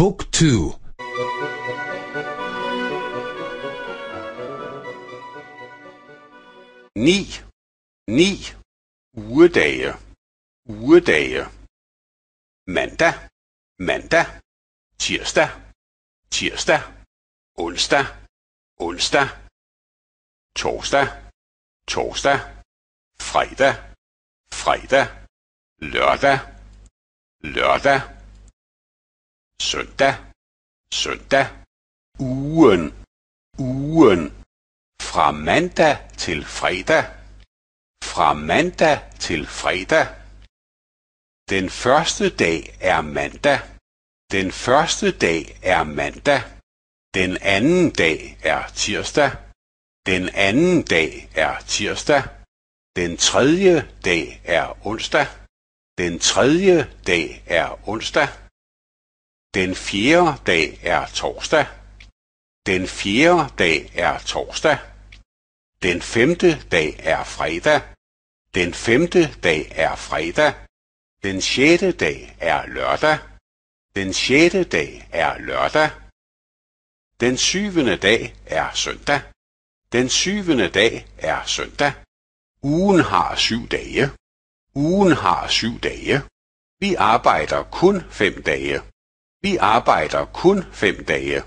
Book 2 9 9 Ugedage Ugedage Mandag Mandag Tirsdag Tirsdag Onsdag Onsdag Torsdag Torsdag Fredag Fredag Lørdag Lørdag søndag, søndag, ugen, ugen, fra mandag til fredag, fra mandag til fredag. Den første dag er mandag, den første dag er mandag, den anden dag er tirsdag, den anden dag er tirsdag, den tredje dag er onsdag, den tredje dag er onsdag. Den fjerde dag er torsdag. Den fjerde dag er torsdag. Den femte dag er fredag. Den femte dag er fredag. Den sjette dag er lørdag. Den sjette dag er lørdag. Den syvende dag er søndag. Den syvende dag er søndag. Ugen har syv dage. Ugen har syv dage. Vi arbejder kun fem dage. Vi arbejder kun fem dage